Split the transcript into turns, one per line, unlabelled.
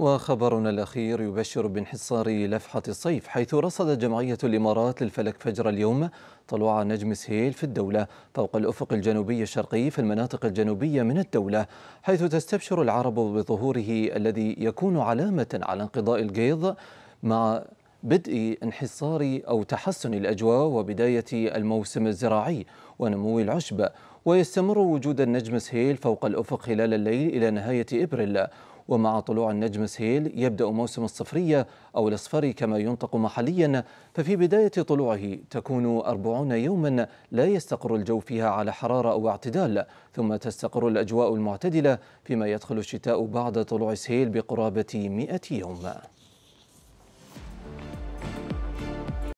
وخبرنا الأخير يبشر بانحصار لفحة الصيف حيث رصدت جمعية الإمارات للفلك فجر اليوم طلوع نجم سهيل في الدولة فوق الأفق الجنوبي الشرقي في المناطق الجنوبية من الدولة حيث تستبشر العرب بظهوره الذي يكون علامة على انقضاء الجيض مع بدء انحصار أو تحسن الأجواء وبداية الموسم الزراعي ونمو العشب ويستمر وجود النجم سهيل فوق الأفق خلال الليل إلى نهاية إبريل ومع طلوع النجم سهيل يبدأ موسم الصفرية أو الأصفر كما ينطق محليا ففي بداية طلوعه تكون أربعون يوما لا يستقر الجو فيها على حرارة أو اعتدال ثم تستقر الأجواء المعتدلة فيما يدخل الشتاء بعد طلوع سهيل بقرابة 100 يوم